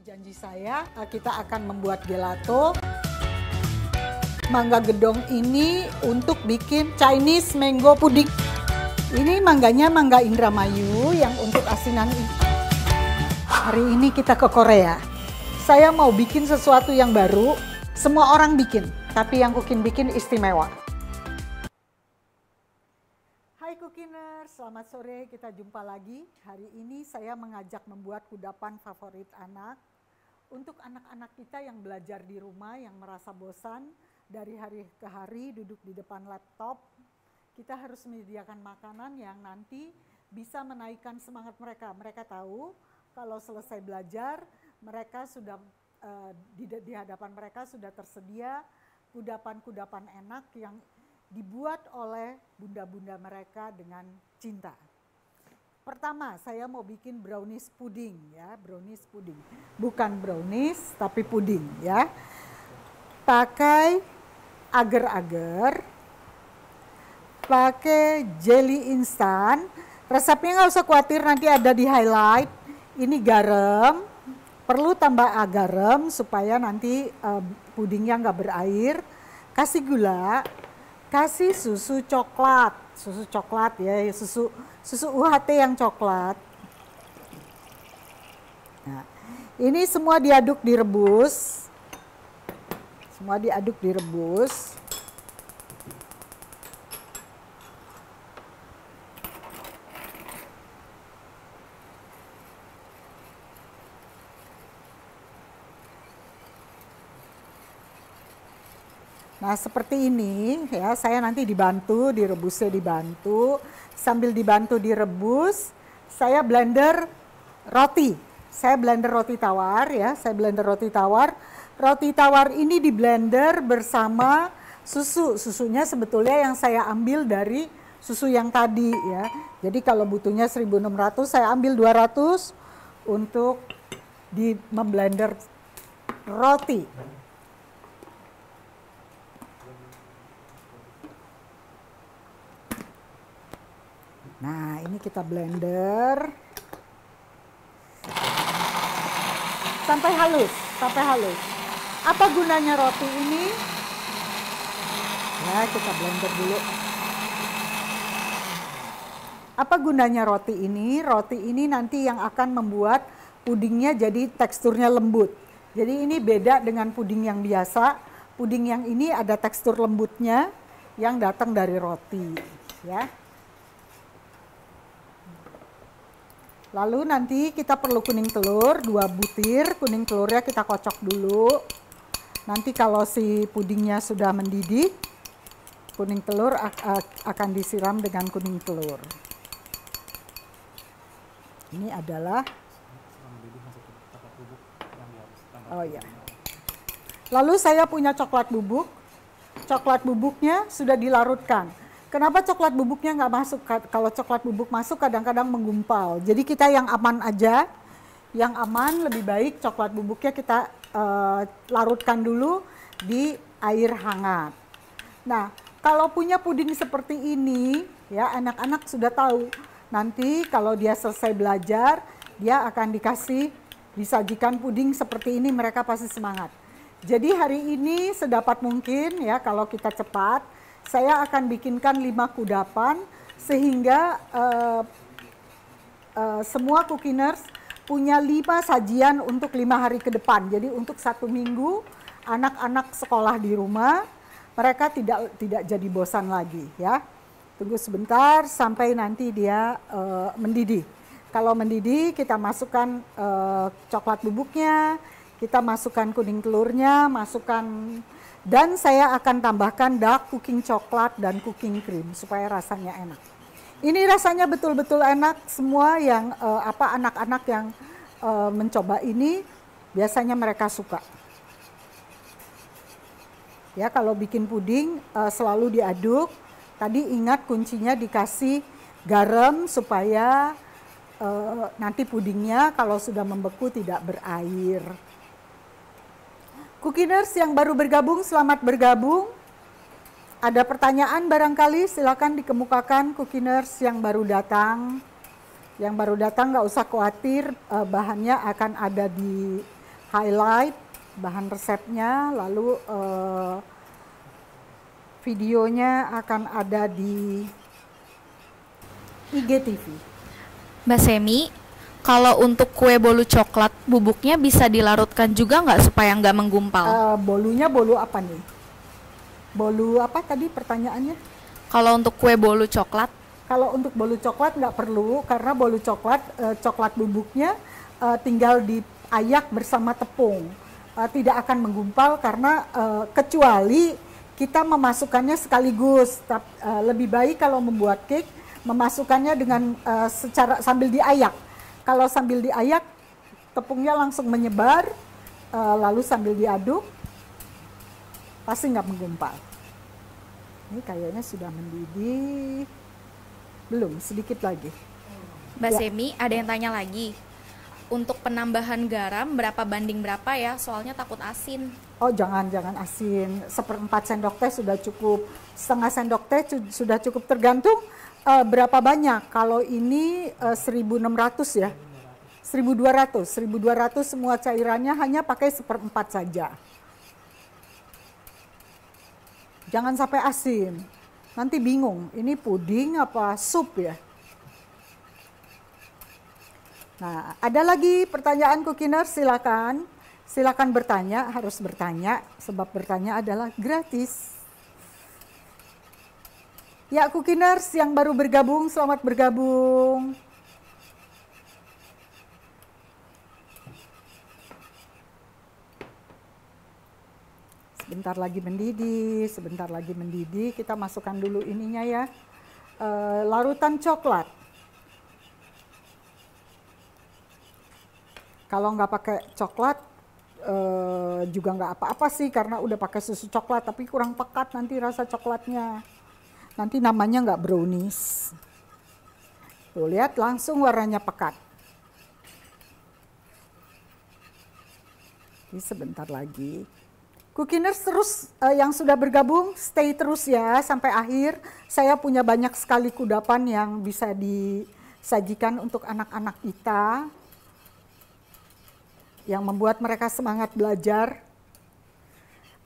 janji saya eh, kita akan membuat gelato mangga gedong ini untuk bikin Chinese mango pudding. Ini mangganya mangga Indramayu yang untuk asinan ini. Hari ini kita ke Korea. Saya mau bikin sesuatu yang baru, semua orang bikin, tapi yang Kukin bikin istimewa. Hai Kukiner, selamat sore, kita jumpa lagi. Hari ini saya mengajak membuat kudapan favorit anak untuk anak-anak kita yang belajar di rumah, yang merasa bosan dari hari ke hari duduk di depan laptop, kita harus menyediakan makanan yang nanti bisa menaikkan semangat mereka. Mereka tahu kalau selesai belajar, mereka sudah eh, di hadapan mereka sudah tersedia kudapan-kudapan enak yang dibuat oleh bunda-bunda mereka dengan cinta pertama saya mau bikin brownies puding ya, brownies puding. Bukan brownies tapi puding ya. Pakai agar-agar, pakai jelly instan. Resepnya nggak usah khawatir nanti ada di highlight. Ini garam, perlu tambah agarem supaya nanti uh, pudingnya nggak berair. Kasih gula, kasih susu coklat, susu coklat ya, susu susu UHT yang coklat. Nah, ini semua diaduk direbus. Semua diaduk direbus. Nah seperti ini ya saya nanti dibantu direbusnya dibantu sambil dibantu direbus saya blender roti saya blender roti tawar ya saya blender roti tawar roti tawar ini di blender bersama susu susunya sebetulnya yang saya ambil dari susu yang tadi ya jadi kalau butuhnya 1600 saya ambil 200 untuk di memblender roti Nah, ini kita blender sampai halus, sampai halus. Apa gunanya roti ini? Ya, kita blender dulu. Apa gunanya roti ini? Roti ini nanti yang akan membuat pudingnya jadi teksturnya lembut. Jadi ini beda dengan puding yang biasa. Puding yang ini ada tekstur lembutnya yang datang dari roti, ya. Lalu nanti kita perlu kuning telur, dua butir. Kuning telurnya kita kocok dulu. Nanti kalau si pudingnya sudah mendidih, kuning telur akan disiram dengan kuning telur. Ini adalah Oh iya. Lalu saya punya coklat bubuk. Coklat bubuknya sudah dilarutkan. Kenapa coklat bubuknya nggak masuk? Kalau coklat bubuk masuk kadang-kadang menggumpal. Jadi kita yang aman aja, yang aman lebih baik coklat bubuknya kita uh, larutkan dulu di air hangat. Nah, kalau punya puding seperti ini, ya anak-anak sudah tahu. Nanti kalau dia selesai belajar, dia akan dikasih disajikan puding seperti ini, mereka pasti semangat. Jadi hari ini sedapat mungkin ya kalau kita cepat, saya akan bikinkan lima kudapan sehingga uh, uh, semua cookiners punya lima sajian untuk lima hari ke depan. Jadi untuk satu minggu anak-anak sekolah di rumah mereka tidak tidak jadi bosan lagi ya. Tunggu sebentar sampai nanti dia uh, mendidih. Kalau mendidih kita masukkan uh, coklat bubuknya, kita masukkan kuning telurnya, masukkan dan saya akan tambahkan dark cooking coklat dan cooking cream supaya rasanya enak. Ini rasanya betul-betul enak semua yang uh, apa anak-anak yang uh, mencoba ini biasanya mereka suka. Ya, kalau bikin puding uh, selalu diaduk. Tadi ingat kuncinya dikasih garam supaya uh, nanti pudingnya kalau sudah membeku tidak berair. Cookiners yang baru bergabung, selamat bergabung. Ada pertanyaan barangkali silakan dikemukakan cookiners yang baru datang. Yang baru datang nggak usah khawatir eh, bahannya akan ada di highlight bahan resepnya lalu eh, videonya akan ada di IGTV. Mbak Semi, kalau untuk kue bolu coklat, bubuknya bisa dilarutkan juga nggak supaya nggak menggumpal? Uh, bolunya bolu apa nih? Bolu apa tadi pertanyaannya? Kalau untuk kue bolu coklat? Kalau untuk bolu coklat nggak perlu karena bolu coklat, uh, coklat bubuknya uh, tinggal diayak bersama tepung, uh, tidak akan menggumpal karena uh, kecuali kita memasukkannya sekaligus. Tapi, uh, lebih baik kalau membuat cake memasukkannya dengan uh, secara sambil diayak kalau sambil diayak, tepungnya langsung menyebar, uh, lalu sambil diaduk, pasti nggak menggumpal. Ini kayaknya sudah mendidih. Belum, sedikit lagi. Mbak ya. Semi, ada yang tanya lagi. Untuk penambahan garam, berapa banding berapa ya? Soalnya takut asin. Oh, jangan, jangan asin. Seperempat sendok teh sudah cukup. Setengah sendok teh sudah cukup tergantung uh, berapa banyak? Kalau ini uh, eh, 1.600 ya, 1.200, 1.200 semua cairannya hanya pakai seperempat saja. Jangan sampai asin, nanti bingung ini puding apa sup ya. Nah, ada lagi pertanyaan Kukiner silakan. Silakan bertanya, harus bertanya sebab bertanya adalah gratis. Ya, Kukiners yang baru bergabung, selamat bergabung. Sebentar lagi mendidih, sebentar lagi mendidih. Kita masukkan dulu ininya ya, e, larutan coklat. Kalau nggak pakai coklat, e, juga nggak apa-apa sih karena udah pakai susu coklat, tapi kurang pekat nanti rasa coklatnya. Nanti namanya nggak brownies. Tuh lihat langsung warnanya pekat. Ini sebentar lagi. Cookiners terus uh, yang sudah bergabung stay terus ya sampai akhir. Saya punya banyak sekali kudapan yang bisa disajikan untuk anak-anak kita yang membuat mereka semangat belajar.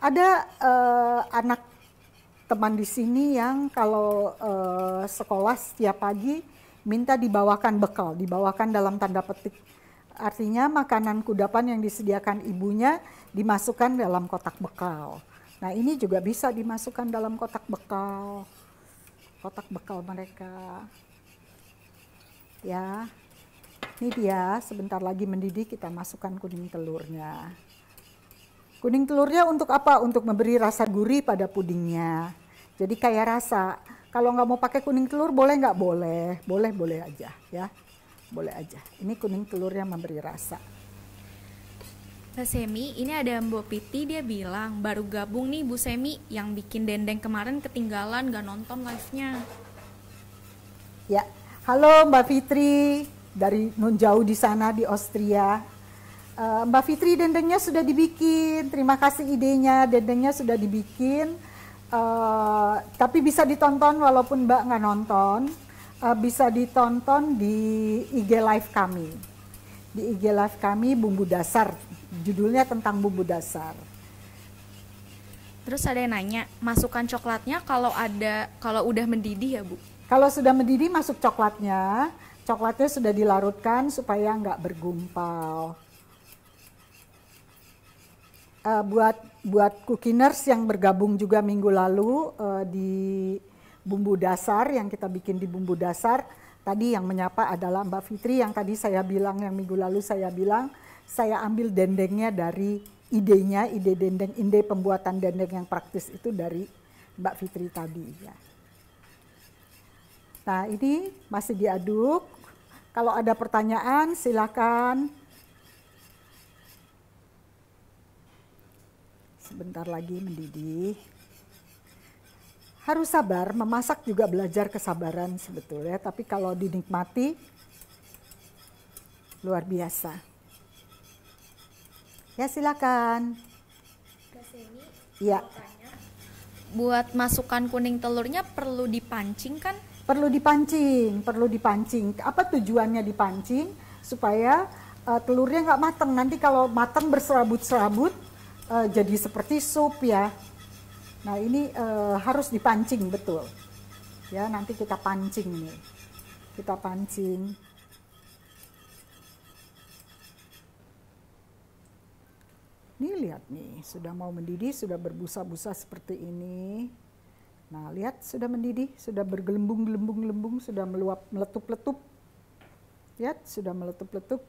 Ada uh, anak teman di sini yang kalau uh, sekolah setiap pagi minta dibawakan bekal, dibawakan dalam tanda petik. Artinya makanan kudapan yang disediakan ibunya dimasukkan dalam kotak bekal. Nah ini juga bisa dimasukkan dalam kotak bekal, kotak bekal mereka. Ya, ini dia sebentar lagi mendidih kita masukkan kuning telurnya. Kuning telurnya untuk apa? Untuk memberi rasa gurih pada pudingnya. Jadi kayak rasa. Kalau nggak mau pakai kuning telur boleh nggak? Boleh, boleh, boleh aja ya. Boleh aja. Ini kuning telurnya memberi rasa. Mbak Semi, ini ada Mbak Piti dia bilang baru gabung nih Bu Semi yang bikin dendeng kemarin ketinggalan nggak nonton live-nya. Ya, halo Mbak Fitri dari nun jauh di sana di Austria. Uh, Mbak Fitri dendengnya sudah dibikin, terima kasih idenya, dendengnya sudah dibikin. Uh, tapi bisa ditonton walaupun Mbak nggak nonton, uh, bisa ditonton di IG live kami. Di IG live kami bumbu dasar, judulnya tentang bumbu dasar. Terus ada yang nanya, masukkan coklatnya kalau ada kalau udah mendidih ya bu? Kalau sudah mendidih masuk coklatnya, coklatnya sudah dilarutkan supaya nggak bergumpal uh, buat buat cookiners yang bergabung juga minggu lalu uh, di bumbu dasar yang kita bikin di bumbu dasar tadi yang menyapa adalah Mbak Fitri yang tadi saya bilang yang minggu lalu saya bilang saya ambil dendengnya dari idenya ide dendeng ide pembuatan dendeng yang praktis itu dari Mbak Fitri tadi ya. Nah ini masih diaduk. Kalau ada pertanyaan silakan bentar lagi mendidih. Harus sabar, memasak juga belajar kesabaran sebetulnya, tapi kalau dinikmati luar biasa. Ya silakan. Iya. Buat masukan kuning telurnya perlu dipancing kan? Perlu dipancing, perlu dipancing. Apa tujuannya dipancing? Supaya uh, telurnya nggak matang. Nanti kalau matang berserabut-serabut, uh, jadi seperti sup ya. Nah ini uh, harus dipancing betul. Ya nanti kita pancing nih. Kita pancing. Ini lihat nih, sudah mau mendidih, sudah berbusa-busa seperti ini. Nah, lihat sudah mendidih, sudah bergelembung-gelembung-gelembung, sudah meluap meletup-letup. Lihat, sudah meletup-letup.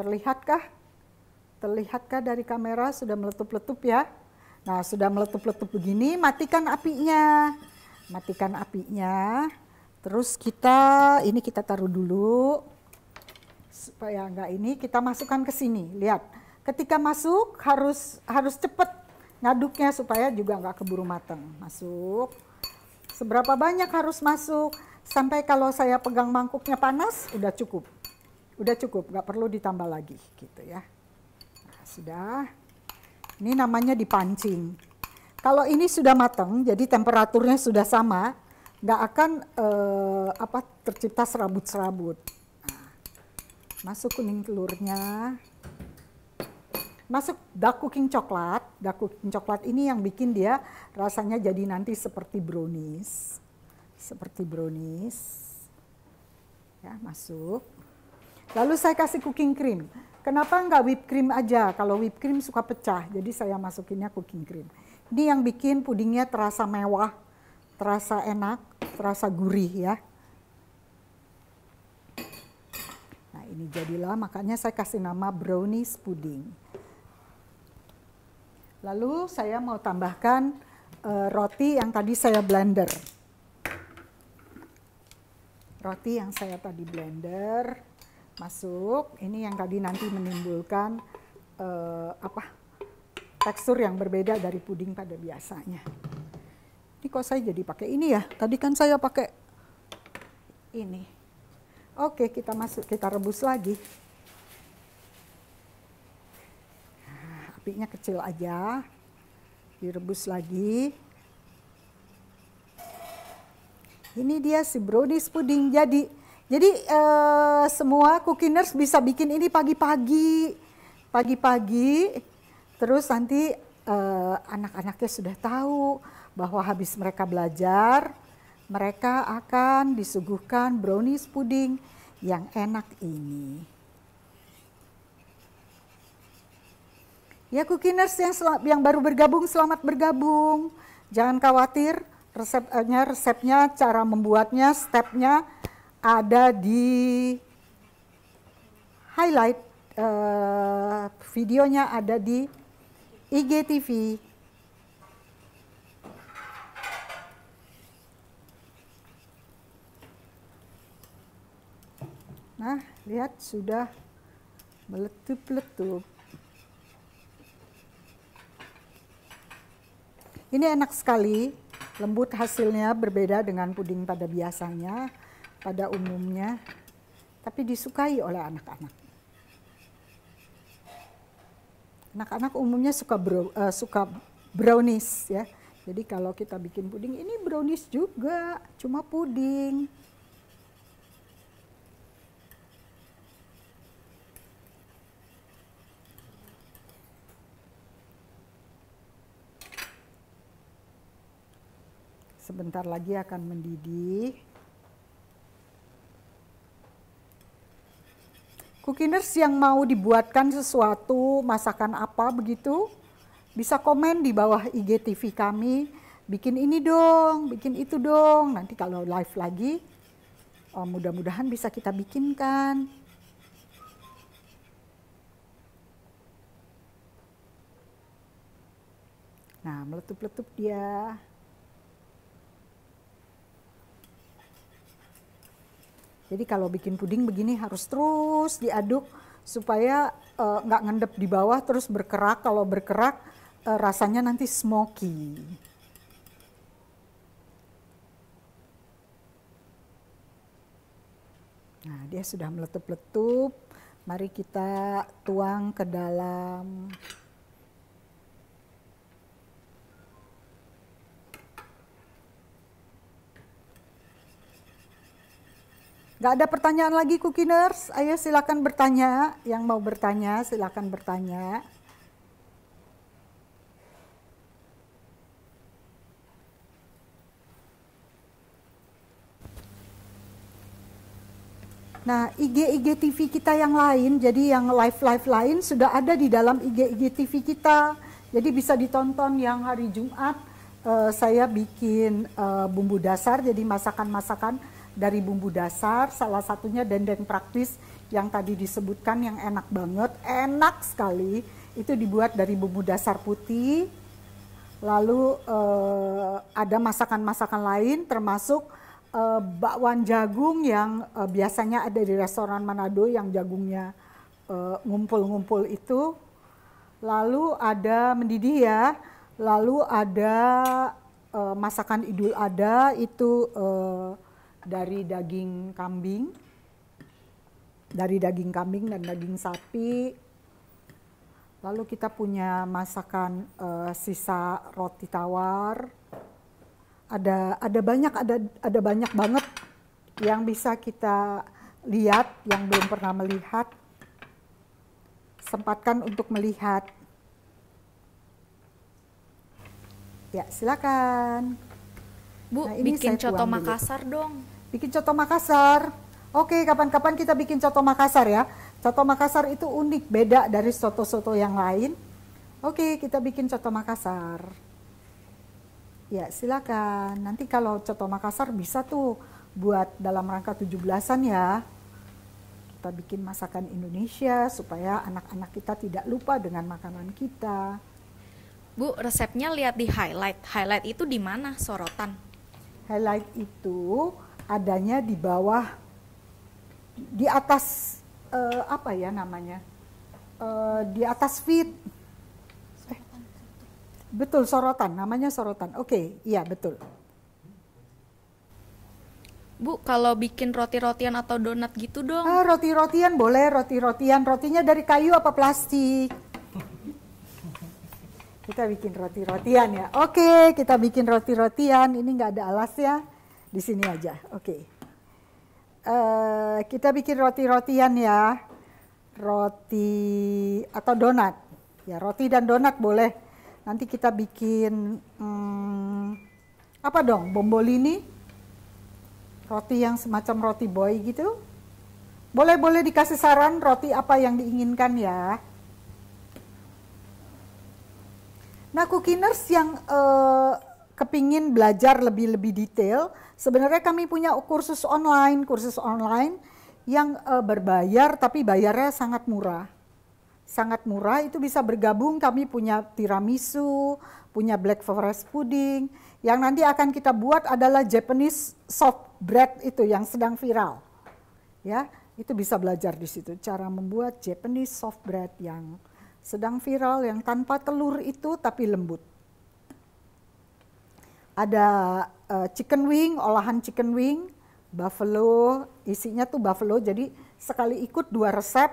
Terlihatkah Terlihatkah dari kamera sudah meletup-letup ya? Nah, sudah meletup-letup begini, matikan apinya. Matikan apinya. Terus kita ini kita taruh dulu supaya enggak ini kita masukkan ke sini. Lihat, ketika masuk harus harus cepat ngaduknya supaya juga enggak keburu matang. Masuk. Seberapa banyak harus masuk? Sampai kalau saya pegang mangkuknya panas udah cukup. Udah cukup, nggak perlu ditambah lagi gitu ya sudah. Ini namanya dipancing. Kalau ini sudah matang, jadi temperaturnya sudah sama, nggak akan eh, apa tercipta serabut-serabut. Nah, masuk kuning telurnya. Masuk dark cooking coklat. Dark cooking coklat ini yang bikin dia rasanya jadi nanti seperti brownies. Seperti brownies. Ya, masuk. Lalu saya kasih cooking cream. Kenapa nggak whipped cream aja? Kalau whipped cream suka pecah, jadi saya masukinnya cooking cream. Ini yang bikin pudingnya terasa mewah, terasa enak, terasa gurih ya. Nah ini jadilah, makanya saya kasih nama brownies pudding. Lalu saya mau tambahkan uh, roti yang tadi saya blender. Roti yang saya tadi blender masuk. Ini yang tadi nanti menimbulkan uh, apa tekstur yang berbeda dari puding pada biasanya. Ini kok saya jadi pakai ini ya? Tadi kan saya pakai ini. Oke, kita masuk, kita rebus lagi. Nah, apinya kecil aja. Direbus lagi. Ini dia si brownies puding jadi. Jadi uh, semua cookiners bisa bikin ini pagi-pagi, pagi-pagi. Terus nanti uh, anak-anaknya sudah tahu bahwa habis mereka belajar, mereka akan disuguhkan brownies puding yang enak ini. Ya cookiners yang yang baru bergabung selamat bergabung. Jangan khawatir resepnya eh, resepnya cara membuatnya stepnya ada di highlight uh, videonya ada di IGTV Nah, lihat sudah meletup-letup. Ini enak sekali, lembut hasilnya berbeda dengan puding pada biasanya pada umumnya, tapi disukai oleh anak-anak. Anak-anak umumnya suka bro, uh, suka brownies ya. Jadi kalau kita bikin puding ini brownies juga, cuma puding. sebentar lagi akan mendidih Cookiners yang mau dibuatkan sesuatu, masakan apa begitu, bisa komen di bawah IGTV kami, bikin ini dong, bikin itu dong. Nanti kalau live lagi, oh, mudah-mudahan bisa kita bikinkan. Nah, meletup-letup dia. Jadi kalau bikin puding begini harus terus diaduk supaya eh, nggak uh, ngendep di bawah terus berkerak. Kalau berkerak uh, rasanya nanti smoky. Nah, dia sudah meletup-letup. Mari kita tuang ke dalam Gak ada pertanyaan lagi Cookiners? Ayo silakan bertanya. Yang mau bertanya silakan bertanya. Nah, IG-IG TV kita yang lain, jadi yang live-live lain sudah ada di dalam IG-IG TV kita. Jadi bisa ditonton yang hari Jumat uh, saya bikin uh, bumbu dasar, jadi masakan-masakan dari bumbu dasar, salah satunya dendeng praktis yang tadi disebutkan yang enak banget, enak sekali. Itu dibuat dari bumbu dasar putih. Lalu eh, ada masakan-masakan lain termasuk eh, bakwan jagung yang eh, biasanya ada di restoran Manado yang jagungnya eh, ngumpul-ngumpul itu. Lalu ada mendidih ya. Lalu ada eh, masakan Idul Adha itu eh, dari daging kambing, dari daging kambing dan daging sapi. Lalu kita punya masakan uh, sisa roti tawar. Ada ada banyak ada ada banyak banget yang bisa kita lihat yang belum pernah melihat. Sempatkan untuk melihat. Ya, silakan. Bu, nah, ini bikin coto Makassar dulu. dong. Bikin coto Makassar. Oke, kapan-kapan kita bikin coto Makassar ya. Coto Makassar itu unik, beda dari soto-soto yang lain. Oke, kita bikin coto Makassar. Ya, silakan. Nanti kalau coto Makassar bisa tuh buat dalam rangka 17-an ya. Kita bikin masakan Indonesia supaya anak-anak kita tidak lupa dengan makanan kita. Bu, resepnya lihat di highlight. Highlight itu di mana sorotan? Highlight itu adanya di bawah, di atas uh, apa ya namanya, uh, di atas fit, Eh, betul sorotan, namanya sorotan. Oke, okay, iya betul. Bu, kalau bikin roti-rotian atau donat gitu dong? Ah, roti-rotian boleh, roti-rotian. Rotinya dari kayu apa plastik? kita bikin roti-rotian ya. Oke, kita bikin roti-rotian. Ini nggak ada alas ya. Di sini aja. Oke. Uh, kita bikin roti-rotian ya. Roti atau donat. Ya, roti dan donat boleh. Nanti kita bikin hmm, apa dong? Bombolini. Roti yang semacam roti boy gitu. Boleh-boleh dikasih saran roti apa yang diinginkan ya. Nah, cookiners yang uh, kepingin belajar lebih-lebih detail, sebenarnya kami punya kursus online, kursus online yang uh, berbayar tapi bayarnya sangat murah. Sangat murah itu bisa bergabung kami punya tiramisu, punya black forest pudding, yang nanti akan kita buat adalah Japanese soft bread itu yang sedang viral. Ya, itu bisa belajar di situ cara membuat Japanese soft bread yang sedang viral yang tanpa telur itu tapi lembut. Ada uh, chicken wing, olahan chicken wing, buffalo, isinya tuh buffalo. Jadi sekali ikut dua resep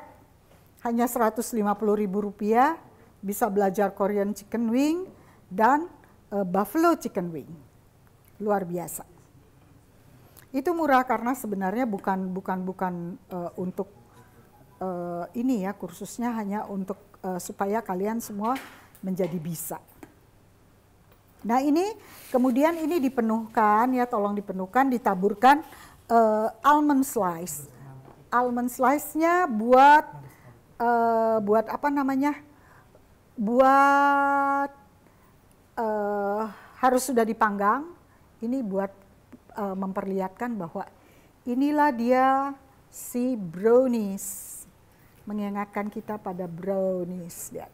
hanya Rp150.000 bisa belajar Korean chicken wing dan uh, buffalo chicken wing. Luar biasa. Itu murah karena sebenarnya bukan bukan bukan uh, untuk uh, ini ya kursusnya hanya untuk uh, supaya kalian semua menjadi bisa. Nah ini kemudian ini dipenuhkan ya tolong dipenuhkan ditaburkan uh, almond slice. Almond slice-nya buat uh, buat apa namanya? Buat uh, harus sudah dipanggang. Ini buat uh, memperlihatkan bahwa inilah dia si brownies mengingatkan kita pada brownies. Ya.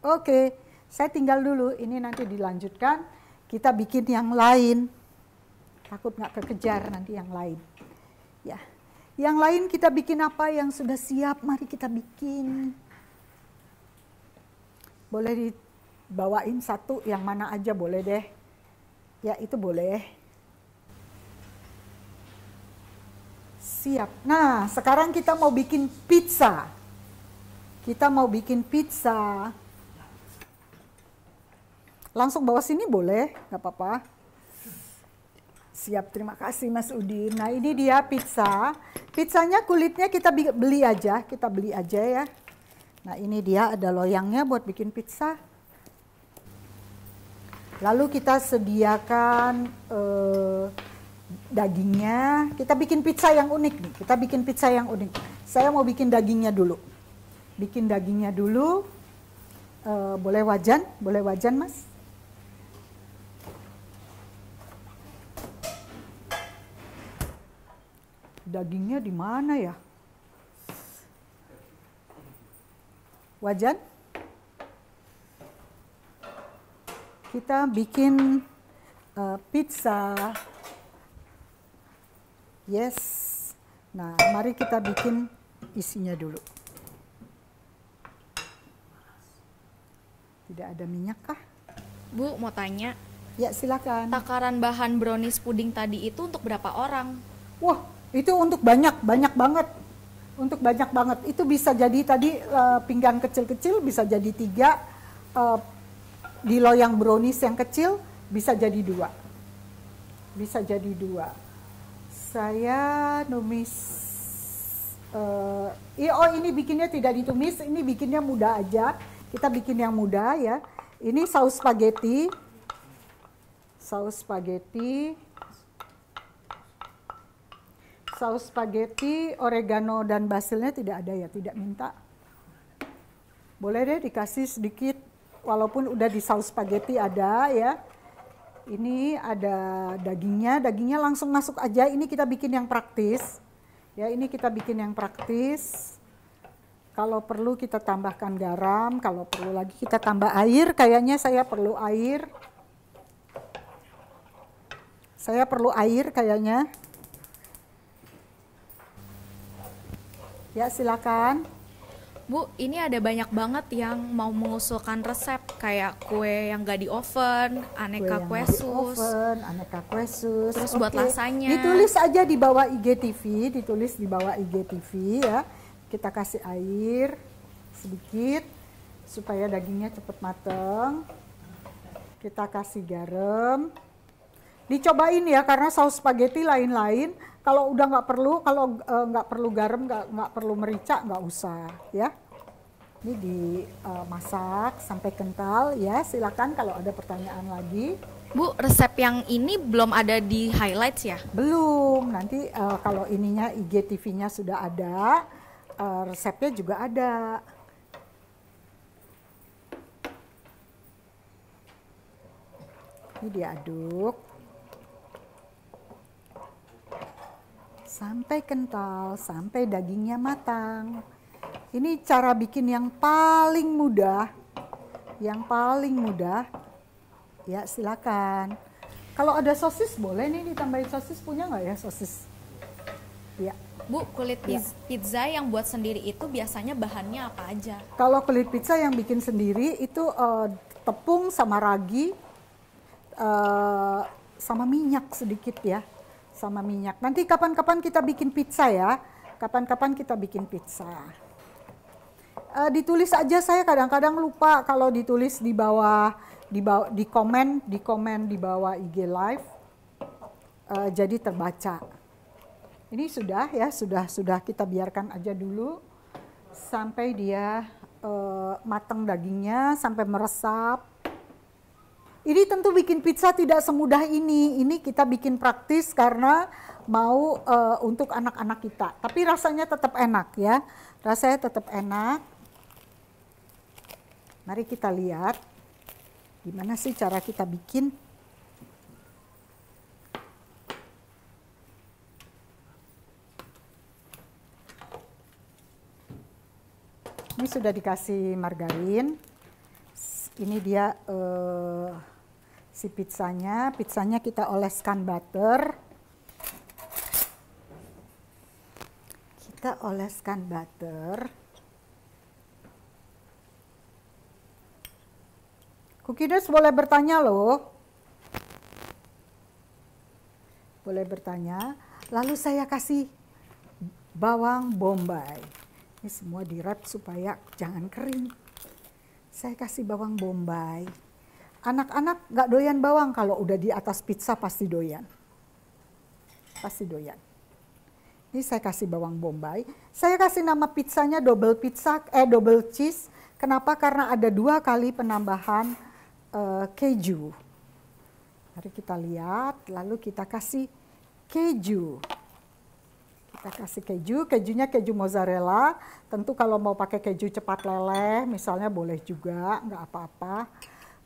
Oke, okay, saya tinggal dulu. Ini nanti dilanjutkan. Kita bikin yang lain. Takut nggak kekejar nanti yang lain. Ya, yang lain kita bikin apa yang sudah siap? Mari kita bikin. Boleh dibawain satu yang mana aja boleh deh. Ya itu boleh. Siap. Nah, sekarang kita mau bikin pizza. Kita mau bikin pizza. Langsung bawa sini boleh, nggak apa-apa. Siap, terima kasih Mas Udin. Nah ini dia pizza. Pizzanya kulitnya kita beli aja, kita beli aja ya. Nah ini dia ada loyangnya buat bikin pizza. Lalu kita sediakan eh, dagingnya. Kita bikin pizza yang unik nih. Kita bikin pizza yang unik. Saya mau bikin dagingnya dulu bikin dagingnya dulu. E, boleh wajan, boleh wajan mas. Dagingnya di mana ya? Wajan. Kita bikin e, pizza. Yes. Nah, mari kita bikin isinya dulu. Tidak ada minyak kah? Bu, mau tanya. Ya, silakan. Takaran bahan brownies puding tadi itu untuk berapa orang? Wah, itu untuk banyak, banyak banget. Untuk banyak banget. Itu bisa jadi tadi uh, pinggang kecil-kecil, bisa jadi tiga. Uh, di loyang brownies yang kecil, bisa jadi dua. Bisa jadi dua. Saya numis... Uh, oh, ini bikinnya tidak ditumis, ini bikinnya mudah aja kita bikin yang mudah ya. Ini saus spaghetti. Saus spaghetti. Saus spaghetti, oregano dan basilnya tidak ada ya, tidak minta. Boleh deh dikasih sedikit walaupun udah di saus spaghetti ada ya. Ini ada dagingnya, dagingnya langsung masuk aja. Ini kita bikin yang praktis. Ya, ini kita bikin yang praktis. Kalau perlu kita tambahkan garam, kalau perlu lagi kita tambah air. Kayaknya saya perlu air. Saya perlu air kayaknya. Ya, silakan. Bu, ini ada banyak banget yang mau mengusulkan resep kayak kue yang gak di oven, aneka kue, kue sus, oven, aneka kue sus. Terus okay. buat rasanya. Ditulis aja di bawah IGTV, ditulis di bawah IGTV ya kita kasih air sedikit supaya dagingnya cepat mateng. Kita kasih garam. Dicobain ya karena saus spaghetti lain-lain. Kalau udah nggak perlu, kalau e, nggak perlu garam, nggak perlu merica, nggak usah ya. Ini dimasak uh, sampai kental ya. Silakan kalau ada pertanyaan lagi. Bu, resep yang ini belum ada di highlights ya? Belum. Nanti uh, kalau ininya IGTV-nya sudah ada uh, resepnya juga ada. Ini diaduk. Sampai kental, sampai dagingnya matang. Ini cara bikin yang paling mudah. Yang paling mudah. Ya, silakan. Kalau ada sosis boleh nih ditambahin sosis punya nggak ya sosis? Ya. Bu, kulit ya. pizza yang buat sendiri itu biasanya bahannya apa aja? Kalau kulit pizza yang bikin sendiri itu uh, tepung sama ragi uh, sama minyak sedikit ya, sama minyak. Nanti kapan-kapan kita bikin pizza ya, kapan-kapan kita bikin pizza. Uh, ditulis aja saya kadang-kadang lupa kalau ditulis di bawah di bawah di komen di komen di bawah IG live uh, jadi terbaca. Ini sudah ya, sudah sudah kita biarkan aja dulu sampai dia uh, matang dagingnya, sampai meresap. Ini tentu bikin pizza tidak semudah ini. Ini kita bikin praktis karena mau uh, untuk anak-anak kita. Tapi rasanya tetap enak ya. Rasanya tetap enak. Mari kita lihat gimana sih cara kita bikin Ini sudah dikasih margarin. Ini dia uh, si pizzanya. Pizzanya kita oleskan butter. Kita oleskan butter. Kukidus boleh bertanya loh. Boleh bertanya. Lalu saya kasih bawang bombay. Ini semua di dirap supaya jangan kering. Saya kasih bawang bombay. Anak-anak gak doyan bawang kalau udah di atas pizza pasti doyan. Pasti doyan. Ini saya kasih bawang bombay. Saya kasih nama pizzanya double pizza eh double cheese. Kenapa? Karena ada dua kali penambahan uh, keju. Mari kita lihat, lalu kita kasih keju kita kasih keju, kejunya keju mozzarella. Tentu kalau mau pakai keju cepat leleh misalnya boleh juga, nggak apa-apa.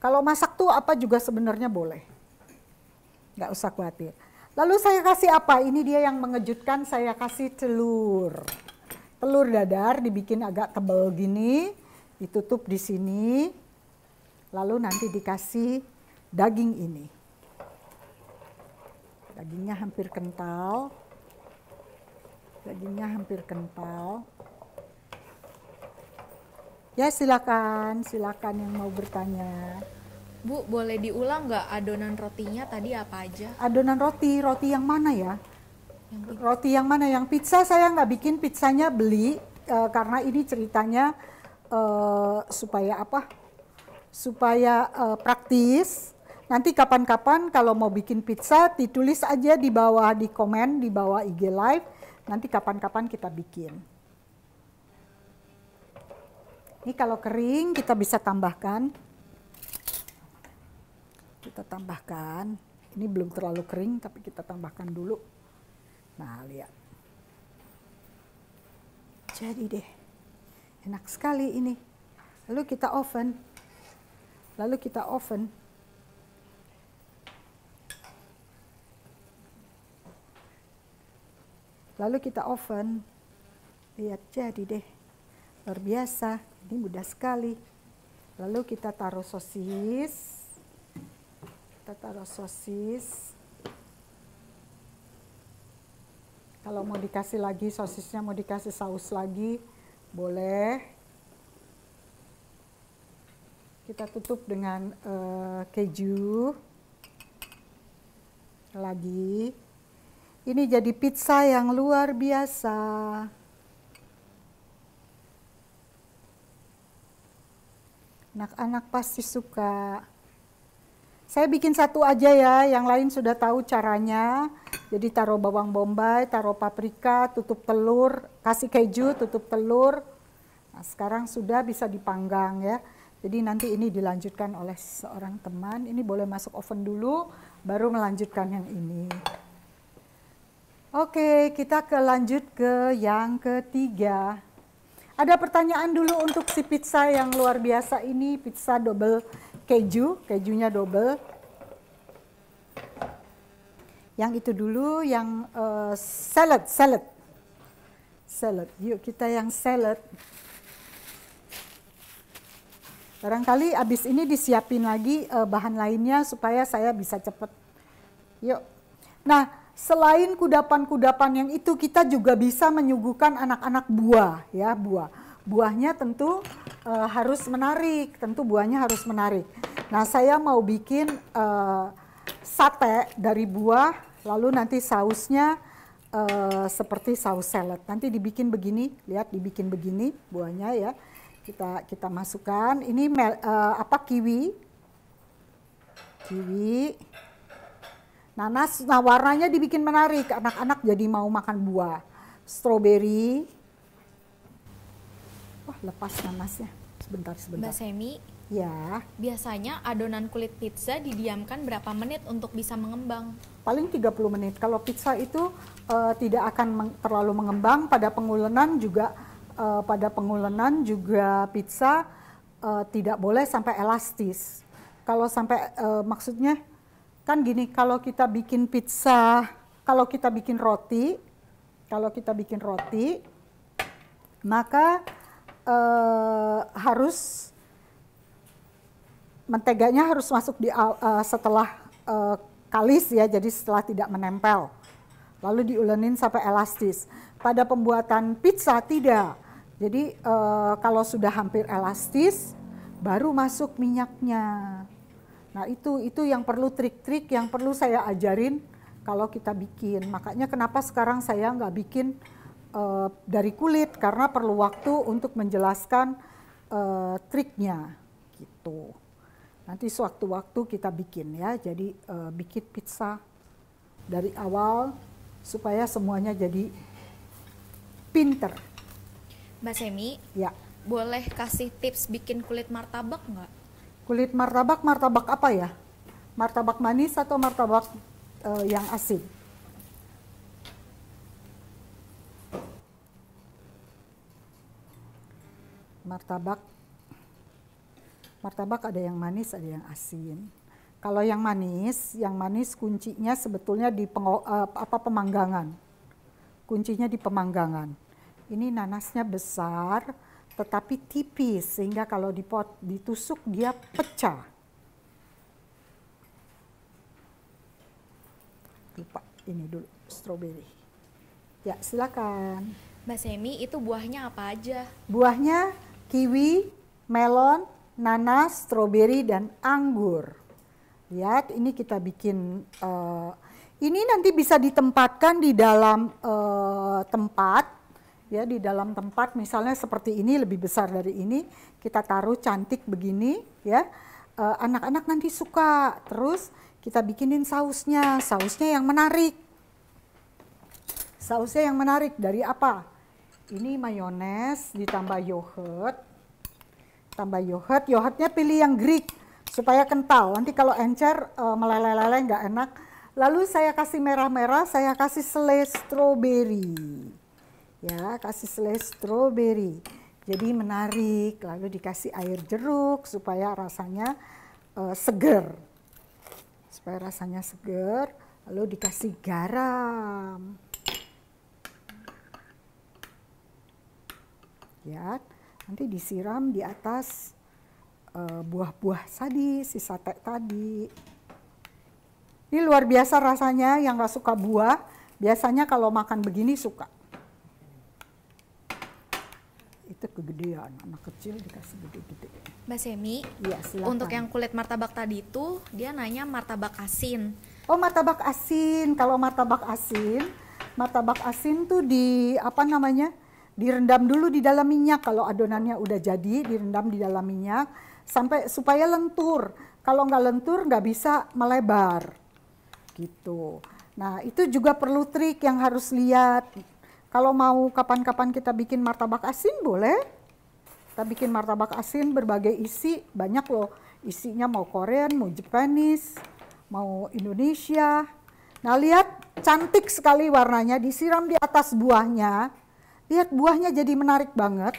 Kalau masak tuh apa juga sebenarnya boleh. Nggak usah khawatir. Lalu saya kasih apa? Ini dia yang mengejutkan, saya kasih telur. Telur dadar dibikin agak tebal gini, ditutup di sini. Lalu nanti dikasih daging ini. Dagingnya hampir kental, dagingnya hampir kental ya silakan silakan yang mau bertanya Bu boleh diulang nggak adonan rotinya tadi apa aja adonan roti roti yang mana ya roti yang mana yang pizza saya nggak bikin pizzanya beli uh, karena ini ceritanya uh, supaya apa supaya uh, praktis Nanti kapan-kapan kalau mau bikin pizza ditulis aja di bawah di komen di bawah IG live Nanti kapan-kapan kita bikin. Ini kalau kering kita bisa tambahkan. Kita tambahkan. Ini belum terlalu kering tapi kita tambahkan dulu. Nah, lihat. Jadi deh. Enak sekali ini. Lalu kita oven. Lalu kita oven Lalu kita oven. Lihat jadi deh. Luar biasa. Ini mudah sekali. Lalu kita taruh sosis. Kita taruh sosis. Kalau mau dikasih lagi sosisnya mau dikasih saus lagi boleh. Kita tutup dengan uh, keju lagi. Ini jadi pizza yang luar biasa. Anak-anak pasti suka. Saya bikin satu aja ya, yang lain sudah tahu caranya. Jadi taruh bawang bombay, taruh paprika, tutup telur, kasih keju, tutup telur. Nah, sekarang sudah bisa dipanggang ya. Jadi nanti ini dilanjutkan oleh seorang teman. Ini boleh masuk oven dulu, baru melanjutkan yang ini. Oke, kita ke lanjut ke yang ketiga. Ada pertanyaan dulu untuk si pizza yang luar biasa ini, pizza double keju, kejunya double. Yang itu dulu, yang uh, salad, salad. Salad, yuk kita yang salad. Barangkali abis ini disiapin lagi uh, bahan lainnya supaya saya bisa cepet. Yuk. Nah, selain kudapan-kudapan yang itu kita juga bisa menyuguhkan anak-anak buah ya buah buahnya tentu e, harus menarik tentu buahnya harus menarik nah saya mau bikin e, sate dari buah lalu nanti sausnya e, seperti saus salad nanti dibikin begini lihat dibikin begini buahnya ya kita kita masukkan ini mel, e, apa kiwi kiwi Nanas, nah warnanya dibikin menarik, anak-anak jadi mau makan buah. strawberry Wah, lepas nanasnya. Sebentar, sebentar. Mbak Semi. Ya. Biasanya adonan kulit pizza didiamkan berapa menit untuk bisa mengembang? Paling 30 menit. Kalau pizza itu uh, tidak akan meng terlalu mengembang pada pengulenan juga uh, pada pengulenan juga pizza uh, tidak boleh sampai elastis. Kalau sampai uh, maksudnya kan gini kalau kita bikin pizza kalau kita bikin roti kalau kita bikin roti maka uh, harus menteganya harus masuk di uh, setelah uh, kalis ya jadi setelah tidak menempel lalu diulenin sampai elastis pada pembuatan pizza tidak jadi uh, kalau sudah hampir elastis baru masuk minyaknya Nah itu itu yang perlu trik-trik yang perlu saya ajarin kalau kita bikin. Makanya kenapa sekarang saya nggak bikin uh, dari kulit karena perlu waktu untuk menjelaskan uh, triknya gitu. Nanti sewaktu-waktu kita bikin ya. Jadi uh, bikin pizza dari awal supaya semuanya jadi pinter. Mbak Semi, ya. boleh kasih tips bikin kulit martabak nggak? Kulit martabak, martabak apa ya? Martabak manis atau martabak uh, yang asin? martabak martabak ada yang manis ada yang asin kalau yang manis yang manis kuncinya sebetulnya di pengo, eh, apa pemanggangan kuncinya di pemanggangan ini nanasnya besar tetapi tipis sehingga kalau dipot, ditusuk dia pecah. Lupa ini dulu stroberi. Ya silakan. Mbak Semi itu buahnya apa aja? Buahnya kiwi, melon, nanas, stroberi dan anggur. Lihat ini kita bikin. Uh, ini nanti bisa ditempatkan di dalam uh, tempat ya di dalam tempat misalnya seperti ini lebih besar dari ini kita taruh cantik begini ya eh, anak-anak uh, nanti suka terus kita bikinin sausnya sausnya yang menarik sausnya yang menarik dari apa ini mayones ditambah yogurt tambah yogurt yogurtnya pilih yang Greek supaya kental nanti kalau encer uh, meleleh-leleh nggak enak lalu saya kasih merah-merah saya kasih selai strawberry ya kasih selai strawberry jadi menarik lalu dikasih air jeruk supaya rasanya uh, seger supaya rasanya seger lalu dikasih garam ya nanti disiram di atas eh, buah-buah tadi, sisa teh tadi. Ini luar biasa rasanya yang gak suka buah, biasanya kalau makan begini suka itu kegedean anak kecil dikasih gede-gede Mbak Semi ya, untuk yang kulit martabak tadi itu dia nanya martabak asin oh martabak asin kalau martabak asin martabak asin tuh di apa namanya direndam dulu di dalam minyak kalau adonannya udah jadi direndam di dalam minyak sampai supaya lentur kalau nggak lentur nggak bisa melebar gitu nah itu juga perlu trik yang harus lihat kalau mau kapan-kapan kita bikin martabak asin boleh. Kita bikin martabak asin berbagai isi, banyak loh. Isinya mau Korean, mau Japanese, mau Indonesia. Nah lihat cantik sekali warnanya, disiram di atas buahnya. Lihat buahnya jadi menarik banget.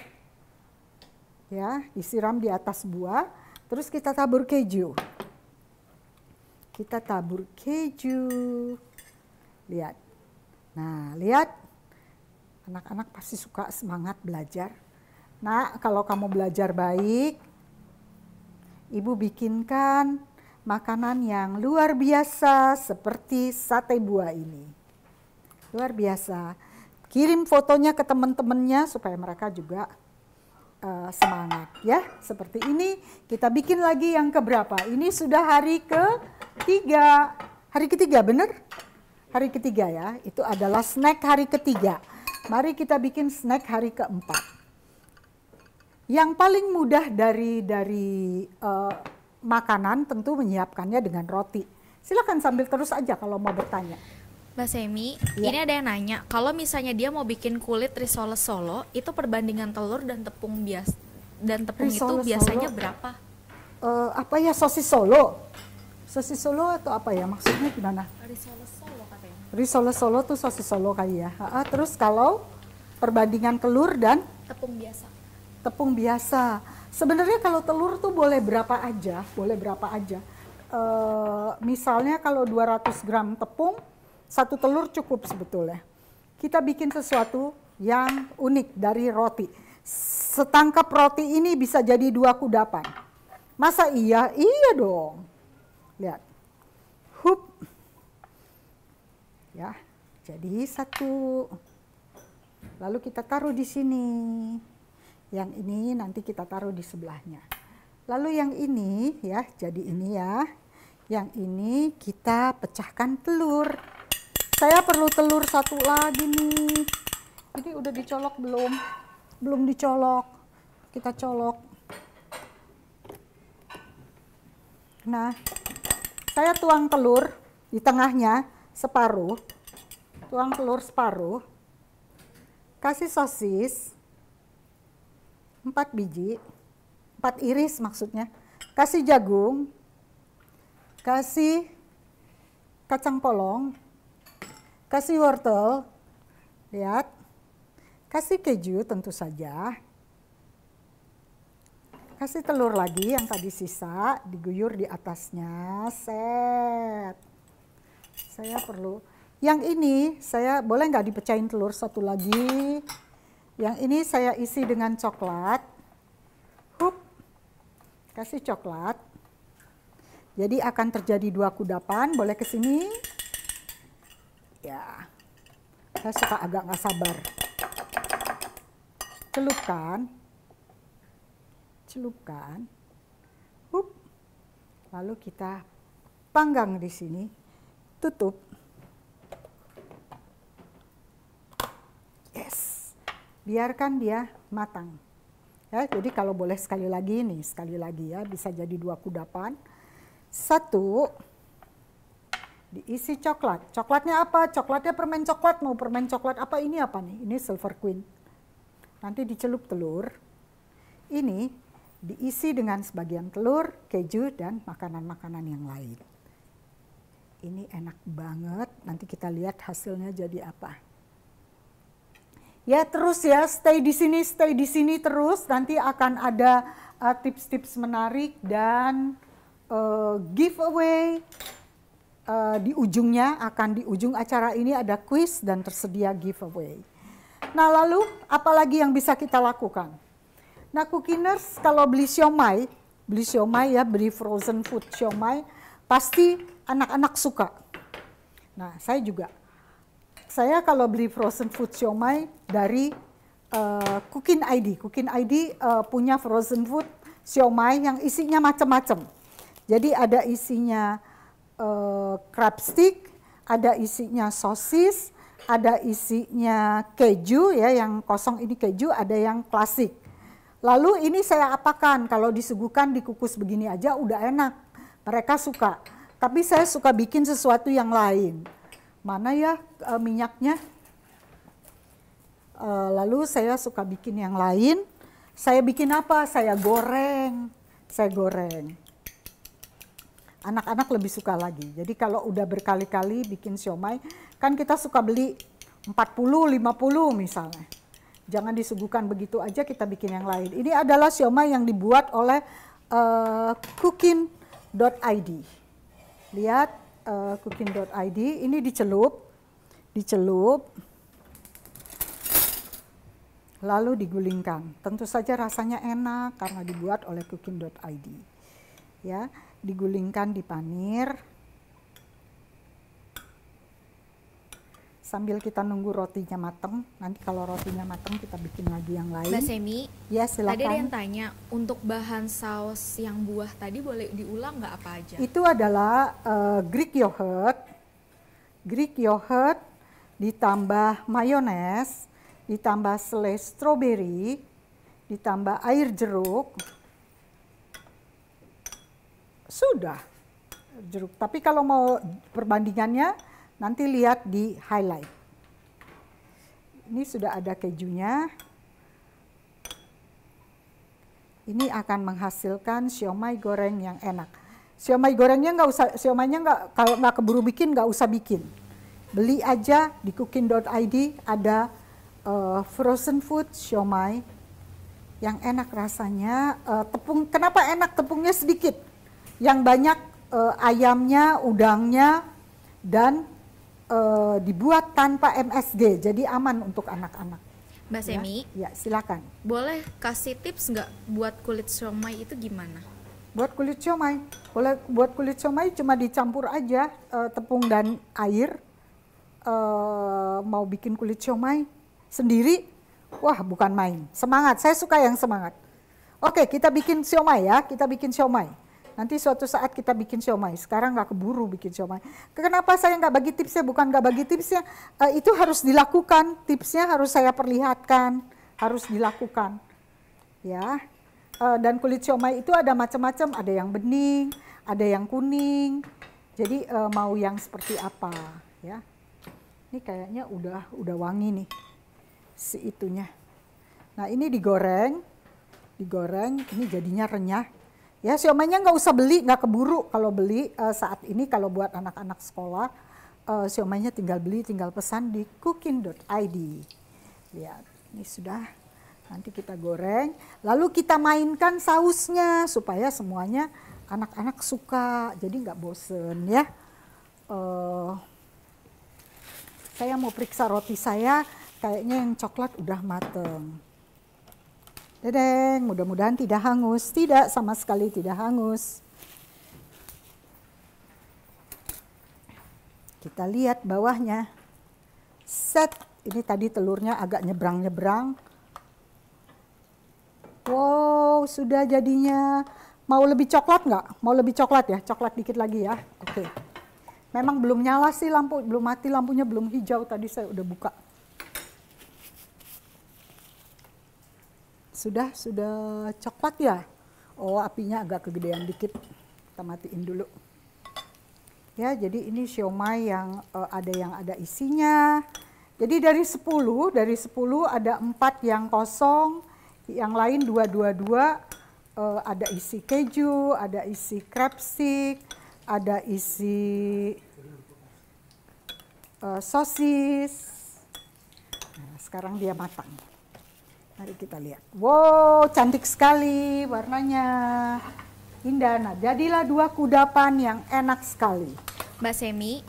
Ya, disiram di atas buah, terus kita tabur keju. Kita tabur keju. Lihat. Nah, lihat Anak-anak pasti suka semangat belajar. Nah, kalau kamu belajar baik, ibu bikinkan makanan yang luar biasa seperti sate buah ini. Luar biasa. Kirim fotonya ke teman-temannya supaya mereka juga uh, semangat ya. Seperti ini kita bikin lagi yang keberapa? Ini sudah hari ketiga. Hari ketiga bener? Hari ketiga ya. Itu adalah snack hari ketiga. Mari kita bikin snack hari keempat. Yang paling mudah dari dari uh, makanan tentu menyiapkannya dengan roti. Silakan sambil terus aja kalau mau bertanya. Mbak Semi, ya. ini ada yang nanya, kalau misalnya dia mau bikin kulit risoles solo, itu perbandingan telur dan tepung bias dan tepung risoles itu biasanya solo. berapa? Uh, apa ya sosis solo? Sosis Solo atau apa ya maksudnya gimana? Risole Solo katanya. Risole Solo tuh sosis Solo kali ya. Ha -ha. Terus kalau perbandingan telur dan tepung biasa. Tepung biasa. Sebenarnya kalau telur tuh boleh berapa aja, boleh berapa aja. E, misalnya kalau 200 gram tepung, satu telur cukup sebetulnya. Kita bikin sesuatu yang unik dari roti. Setangkap roti ini bisa jadi dua kudapan. Masa iya? Iya dong Lihat. hoop Ya. Jadi satu. Lalu kita taruh di sini. Yang ini nanti kita taruh di sebelahnya. Lalu yang ini ya, jadi ini ya. Yang ini kita pecahkan telur. Saya perlu telur satu lagi nih. Ini udah dicolok belum? Belum dicolok. Kita colok. Nah, saya tuang telur di tengahnya separuh tuang telur separuh kasih sosis 4 biji 4 iris maksudnya kasih jagung kasih kacang polong kasih wortel lihat kasih keju tentu saja Kasih telur lagi yang tadi sisa, diguyur di atasnya. Set. Saya perlu. Yang ini saya boleh nggak dipecahin telur satu lagi. Yang ini saya isi dengan coklat. Hup. Kasih coklat. Jadi akan terjadi dua kudapan. Boleh ke sini. Ya. Saya suka agak nggak sabar. Celupkan celupkan. Hup. Lalu kita panggang di sini, tutup. Yes. Biarkan dia matang. Ya, jadi kalau boleh sekali lagi nih, sekali lagi ya, bisa jadi dua kudapan. Satu, diisi coklat. Coklatnya apa? Coklatnya permen coklat. Mau permen coklat apa ini apa nih? Ini Silver Queen. Nanti dicelup telur. Ini diisi dengan sebagian telur, keju, dan makanan-makanan yang lain. Ini enak banget, nanti kita lihat hasilnya jadi apa. Ya terus ya, stay di sini, stay di sini terus, nanti akan ada eh, tips-tips uh, menarik dan uh, giveaway. Uh, di ujungnya akan di ujung acara ini ada quiz dan tersedia giveaway. Nah lalu apa lagi yang bisa kita lakukan? Nah cookiners kalau beli siomay, beli siomay ya, beli frozen food siomay, pasti anak-anak suka. Nah saya juga. Saya kalau beli frozen food siomay dari uh, eh, Cooking ID. Cooking ID uh, eh, punya frozen food siomay yang isinya macam-macam. Jadi ada isinya uh, crab stick, ada isinya sosis, ada isinya keju ya yang kosong ini keju, ada yang klasik. Lalu ini saya apakan kalau disuguhkan dikukus begini aja udah enak. Mereka suka. Tapi saya suka bikin sesuatu yang lain. Mana ya e, minyaknya? E, lalu saya suka bikin yang lain. Saya bikin apa? Saya goreng. Saya goreng. Anak-anak lebih suka lagi. Jadi kalau udah berkali-kali bikin siomay, kan kita suka beli 40, 50 misalnya. Jangan disuguhkan begitu aja kita bikin yang lain. Ini adalah siomay yang dibuat oleh uh, eh, cooking.id. Lihat uh, eh, cooking.id, ini dicelup, dicelup, lalu digulingkan. Tentu saja rasanya enak karena dibuat oleh cooking.id. Ya, digulingkan di panir, sambil kita nunggu rotinya mateng nanti kalau rotinya mateng kita bikin lagi yang lain Mbak Semi ya silakan tadi ada yang tanya untuk bahan saus yang buah tadi boleh diulang nggak apa aja itu adalah uh, Greek yogurt Greek yogurt ditambah mayones ditambah selai strawberry ditambah air jeruk sudah jeruk tapi kalau mau perbandingannya Nanti lihat di highlight. Ini sudah ada kejunya. Ini akan menghasilkan siomay goreng yang enak. Siomay gorengnya nggak usah, siomaynya nggak kalau nggak keburu bikin nggak usah bikin. Beli aja di cooking.id ada uh, frozen food siomay yang enak rasanya. Uh, tepung kenapa enak tepungnya sedikit? Yang banyak uh, ayamnya, udangnya, dan uh, dibuat tanpa MSG, jadi aman untuk anak-anak. Mbak ya? Semi, ya silakan. Boleh kasih tips nggak buat kulit siomay itu gimana? Buat kulit siomay, boleh buat kulit siomay cuma dicampur aja uh, tepung dan air. Uh, mau bikin kulit siomay sendiri, wah bukan main. Semangat, saya suka yang semangat. Oke, kita bikin siomay ya, kita bikin siomay Nanti suatu saat kita bikin siomay. Sekarang nggak keburu bikin siomay. Kenapa saya nggak bagi tipsnya? Bukan nggak bagi tipsnya. uh, itu harus dilakukan. Tipsnya harus saya perlihatkan. Harus dilakukan. Ya. Uh, dan kulit siomay itu ada macam-macam. Ada yang bening, ada yang kuning. Jadi uh, mau yang seperti apa? Ya. Ini kayaknya udah udah wangi nih. Si itunya. Nah ini digoreng digoreng, ini jadinya renyah. Ya siomaynya nggak usah beli, nggak keburu kalau beli uh, saat ini kalau buat anak-anak sekolah uh, eh, siomaynya tinggal beli, tinggal pesan di cooking.id. Lihat, ya, ini sudah nanti kita goreng, lalu kita mainkan sausnya supaya semuanya anak-anak suka, jadi nggak bosen ya. Uh, saya mau periksa roti saya, kayaknya yang coklat udah mateng. Dedeng, mudah-mudahan tidak hangus. Tidak, sama sekali tidak hangus. Kita lihat bawahnya. Set, ini tadi telurnya agak nyebrang-nyebrang. Wow, sudah jadinya. Mau lebih coklat nggak? Mau lebih coklat ya? Coklat dikit lagi ya. Oke. Okay. Memang belum nyala sih lampu, belum mati lampunya, belum hijau. Tadi saya udah buka. Sudah, sudah coklat ya? Oh, apinya agak kegedean dikit. Kita matiin dulu. Ya, jadi ini siomay yang uh, ada yang ada isinya. Jadi dari 10, dari 10 ada 4 yang kosong, yang lain 222 uh, eh, ada isi keju, ada isi krepsik ada isi uh, sosis. Nah, sekarang dia matang. Mari kita lihat. Wow, cantik sekali warnanya. Indah. Nah, jadilah dua kudapan yang enak sekali. Mbak Semi,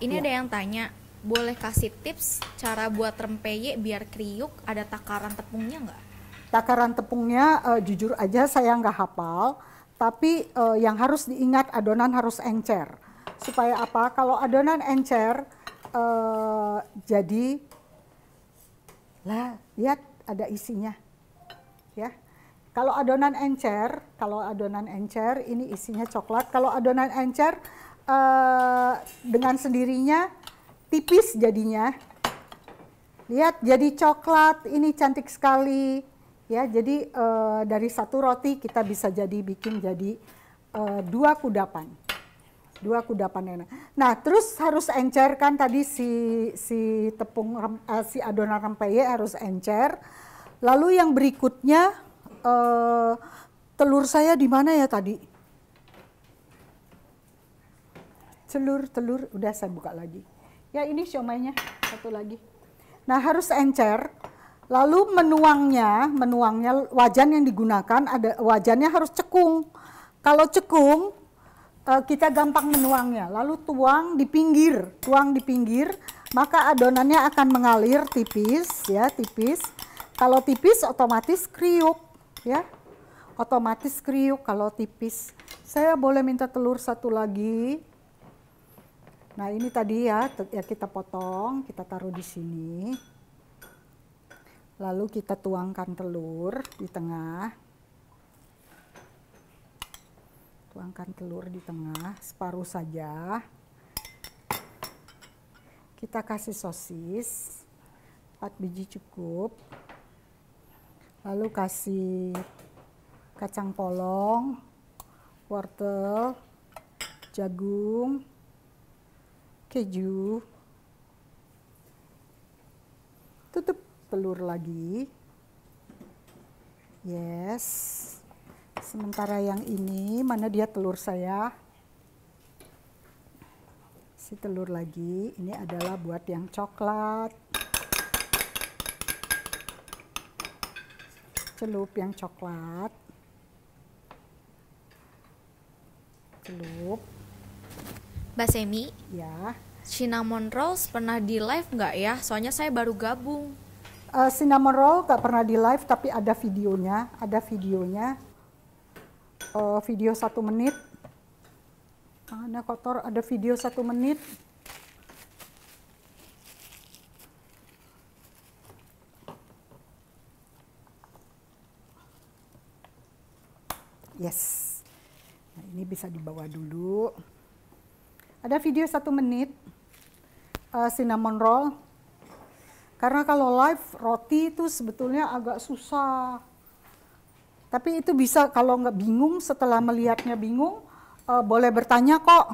ini ya. ada yang tanya, boleh kasih tips cara buat rempeyek biar kriuk ada takaran tepungnya nggak? Takaran tepungnya uh, jujur aja saya nggak hafal, tapi uh, yang harus diingat adonan harus encer. Supaya apa? Kalau adonan encer, uh, jadi lah lihat ada isinya. Ya. Kalau adonan encer, kalau adonan encer ini isinya coklat. Kalau adonan encer eh, dengan sendirinya tipis jadinya. Lihat jadi coklat, ini cantik sekali. Ya, jadi eh, dari satu roti kita bisa jadi bikin jadi eh, dua kudapan dua kuda enak. Nah, terus harus encer kan tadi si si tepung rem, eh, si adonan rempeyek harus encer. Lalu yang berikutnya uh, telur saya di mana ya tadi? Telur, telur udah saya buka lagi. Ya ini siomaynya satu lagi. Nah, harus encer. Lalu menuangnya, menuangnya wajan yang digunakan ada wajannya harus cekung. Kalau cekung Eh, kita gampang menuangnya. Lalu tuang di pinggir, tuang di pinggir, maka adonannya akan mengalir tipis ya, tipis. Kalau tipis otomatis kriuk ya. Otomatis kriuk kalau tipis. Saya boleh minta telur satu lagi. Nah, ini tadi ya, ya kita potong, kita taruh di sini. Lalu kita tuangkan telur di tengah tuangkan telur di tengah separuh saja kita kasih sosis 4 biji cukup lalu kasih kacang polong wortel jagung keju tutup telur lagi yes sementara yang ini mana dia telur saya si telur lagi ini adalah buat yang coklat celup yang coklat celup Mbak Semi ya cinnamon rolls pernah di live nggak ya soalnya saya baru gabung uh, cinnamon roll nggak pernah di live tapi ada videonya ada videonya uh, video satu menit tangannya kotor ada video satu menit yes nah ini bisa dibawa dulu ada video satu menit uh, cinnamon roll karena kalau live roti itu sebetulnya agak susah tapi itu bisa kalau nggak bingung setelah melihatnya bingung uh, boleh bertanya kok.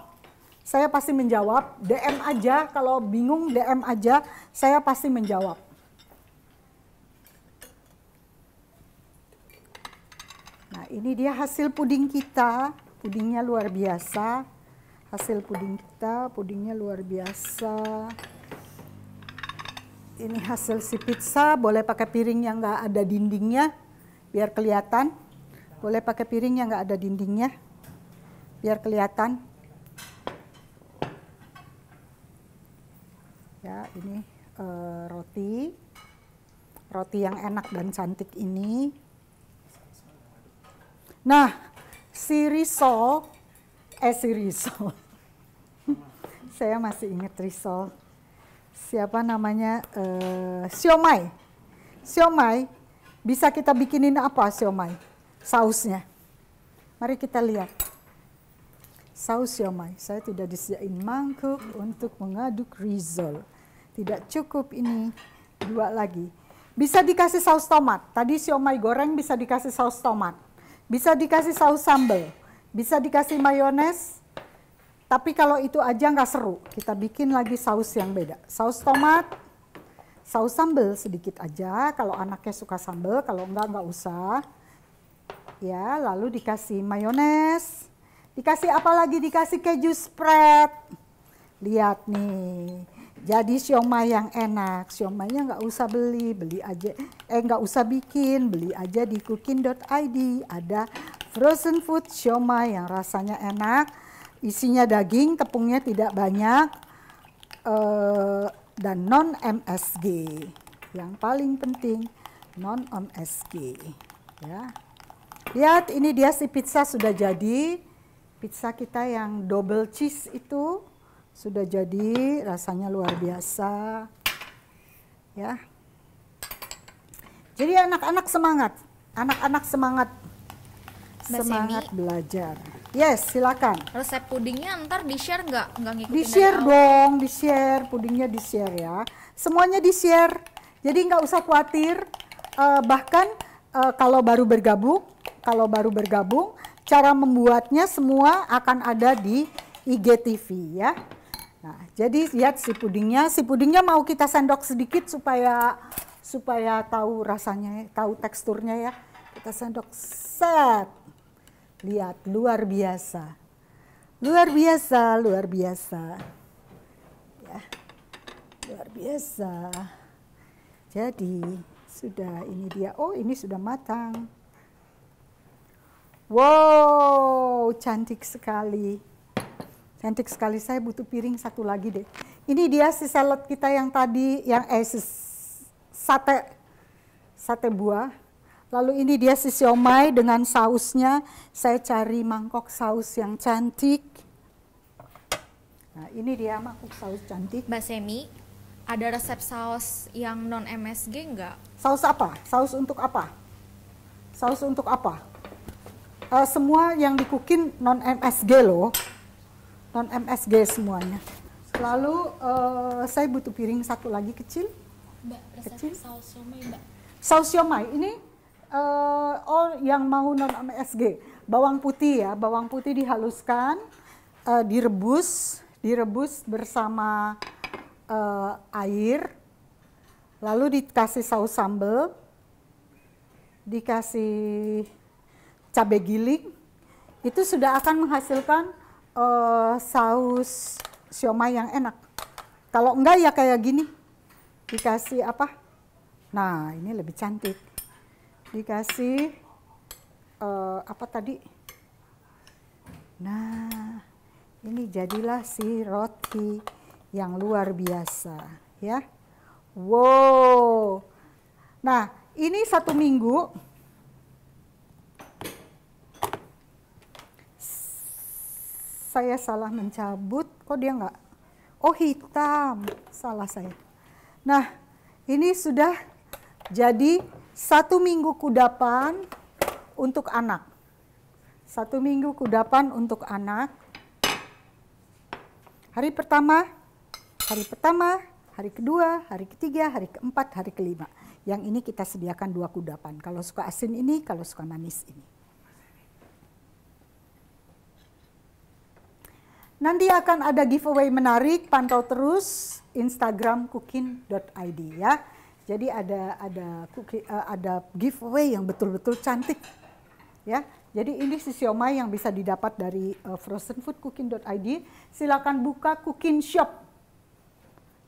Saya pasti menjawab. DM aja kalau bingung DM aja. Saya pasti menjawab. Nah ini dia hasil puding kita. Pudingnya luar biasa. Hasil puding kita. Pudingnya luar biasa ini hasil si pizza boleh pakai piring yang nggak ada dindingnya biar kelihatan. Boleh pakai piring yang nggak ada dindingnya, biar kelihatan. Ya, ini e, roti, roti yang enak dan cantik ini. Nah, si risol, eh si risol, saya masih ingat risol. Siapa namanya? E, siomay. Siomay bisa kita bikinin apa siomay? Sausnya. Mari kita lihat. Saus siomay. Saya tidak disediain mangkuk untuk mengaduk risol. Tidak cukup ini dua lagi. Bisa dikasih saus tomat. Tadi siomay goreng bisa dikasih saus tomat. Bisa dikasih saus sambal. Bisa dikasih mayones. Tapi kalau itu aja nggak seru. Kita bikin lagi saus yang beda. Saus tomat, saus sambal sedikit aja kalau anaknya suka sambal kalau enggak enggak usah ya lalu dikasih mayones dikasih apa lagi dikasih keju spread lihat nih jadi siomay yang enak siomaynya enggak usah beli beli aja eh nggak usah bikin beli aja di cooking.id ada frozen food siomay yang rasanya enak isinya daging tepungnya tidak banyak eh, dan non-MSG. Yang paling penting non-MSG. Ya. Lihat ini dia si pizza sudah jadi. Pizza kita yang double cheese itu sudah jadi, rasanya luar biasa. Ya. Jadi anak-anak semangat, anak-anak semangat. semangat belajar. Yes, silakan. Resep pudingnya ntar di-share nggak? Nggak ngikutin Di-share dong, di-share. Pudingnya di-share ya. Semuanya di-share. Jadi nggak usah khawatir. Uh, bahkan uh, kalau baru bergabung, kalau baru bergabung, cara membuatnya semua akan ada di IGTV ya. Nah, jadi lihat si pudingnya. Si pudingnya mau kita sendok sedikit supaya supaya tahu rasanya, tahu teksturnya ya. Kita sendok set. Lihat, luar biasa. Luar biasa, luar biasa. Ya. Luar biasa. Jadi, sudah ini dia. Oh, ini sudah matang. Wow, cantik sekali. Cantik sekali. Saya butuh piring satu lagi deh. Ini dia si salad kita yang tadi yang eh sate sate buah Lalu ini dia si siomay dengan sausnya. Saya cari mangkok saus yang cantik. Nah, ini dia mangkok saus cantik. Mbak Semi, ada resep saus yang non MSG enggak? Saus apa? Saus untuk apa? Saus untuk apa? Uh, semua yang dikukin non MSG loh. Non MSG semuanya. Lalu uh, saya butuh piring satu lagi kecil. Mbak, resep kecil. saus siomay, Mbak. Saus siomay ini uh, yang mau non MSG bawang putih ya bawang putih dihaluskan uh, direbus direbus bersama uh, air lalu dikasih saus sambal dikasih cabai giling itu sudah akan menghasilkan uh, saus siomay yang enak kalau enggak ya kayak gini dikasih apa nah ini lebih cantik dikasih uh, apa tadi nah ini jadilah si roti yang luar biasa ya wow nah ini satu minggu saya salah mencabut kok dia nggak oh hitam salah saya nah ini sudah jadi satu minggu kudapan untuk anak. Satu minggu kudapan untuk anak. Hari pertama, hari pertama, hari kedua, hari ketiga, hari keempat, hari kelima. Yang ini kita sediakan dua kudapan. Kalau suka asin ini, kalau suka manis ini. Nanti akan ada giveaway menarik, pantau terus Instagram cooking.id ya. Jadi ada ada cookie, uh, ada giveaway yang betul-betul cantik. Ya. Jadi ini si siomay yang bisa didapat dari uh, frozenfoodcooking.id. Silakan buka cooking shop.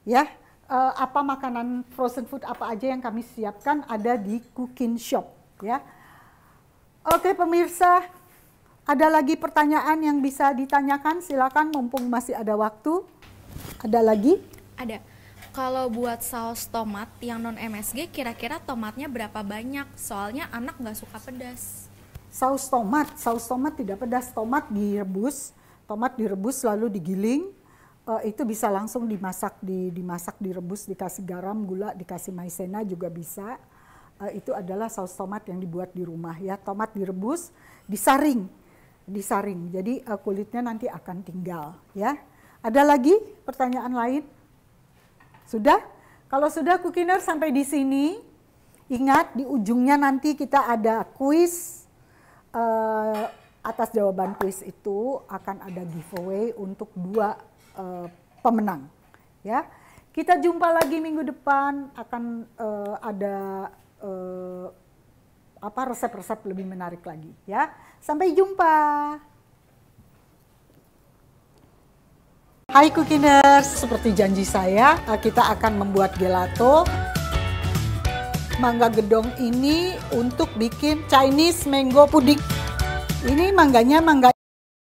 Ya. Uh, apa makanan frozen food apa aja yang kami siapkan ada di cooking shop ya. Oke pemirsa, ada lagi pertanyaan yang bisa ditanyakan? Silakan mumpung masih ada waktu. Ada lagi? Ada. Kalau buat saus tomat yang non MSG, kira-kira tomatnya berapa banyak? Soalnya anak nggak suka pedas. Saus tomat, saus tomat tidak pedas. Tomat direbus, tomat direbus lalu digiling. Uh, itu bisa langsung dimasak, di, dimasak, direbus, dikasih garam, gula, dikasih maizena juga bisa. Uh, itu adalah saus tomat yang dibuat di rumah ya. Tomat direbus, disaring, disaring. Jadi uh, kulitnya nanti akan tinggal ya. Ada lagi pertanyaan lain? Sudah? Kalau sudah kukiner sampai di sini, ingat di ujungnya nanti kita ada kuis. Uh, atas jawaban kuis itu akan ada giveaway untuk dua uh, pemenang. Ya, kita jumpa lagi minggu depan akan uh, ada uh, apa resep-resep lebih menarik lagi. Ya, sampai jumpa. Hai Cookiners, seperti janji saya, eh, kita akan membuat gelato. Mangga gedong ini untuk bikin Chinese mango pudding. Ini mangganya mangga